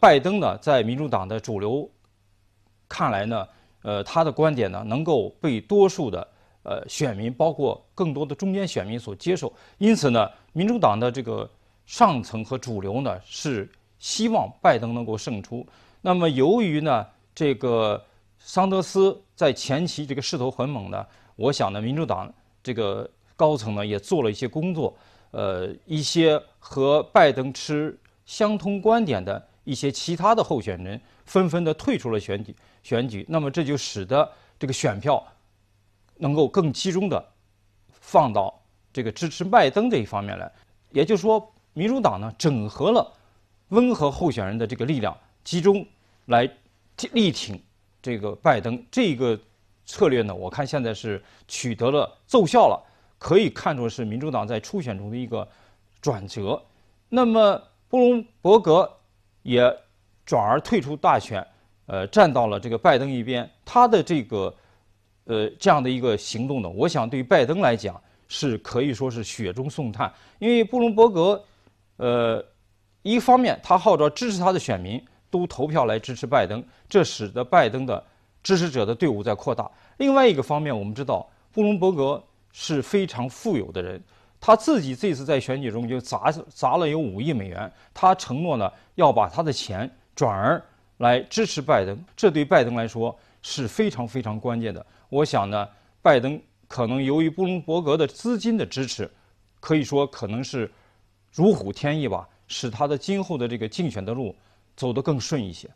拜登呢，在民主党的主流看来呢，呃，他的观点呢，能够被多数的呃选民，包括更多的中间选民所接受。因此呢，民主党的这个上层和主流呢，是希望拜登能够胜出。那么，由于呢，这个桑德斯在前期这个势头很猛呢，我想呢，民主党这个高层呢，也做了一些工作，呃，一些和拜登持相同观点的。一些其他的候选人纷纷的退出了选举，选举，那么这就使得这个选票能够更集中的放到这个支持拜登这一方面来，也就是说，民主党呢整合了温和候选人的这个力量，集中来力挺这个拜登。这一个策略呢，我看现在是取得了奏效了，可以看作是民主党在初选中的一个转折。那么，布隆伯格。也转而退出大选，呃，站到了这个拜登一边。他的这个，呃，这样的一个行动呢，我想对拜登来讲是可以说是雪中送炭。因为布隆伯格，呃，一方面他号召支持他的选民都投票来支持拜登，这使得拜登的支持者的队伍在扩大。另外一个方面，我们知道布隆伯格是非常富有的人。他自己这次在选举中就砸砸了有五亿美元，他承诺呢要把他的钱转而来支持拜登，这对拜登来说是非常非常关键的。我想呢，拜登可能由于布隆伯格的资金的支持，可以说可能是如虎添翼吧，使他的今后的这个竞选的路走得更顺一些。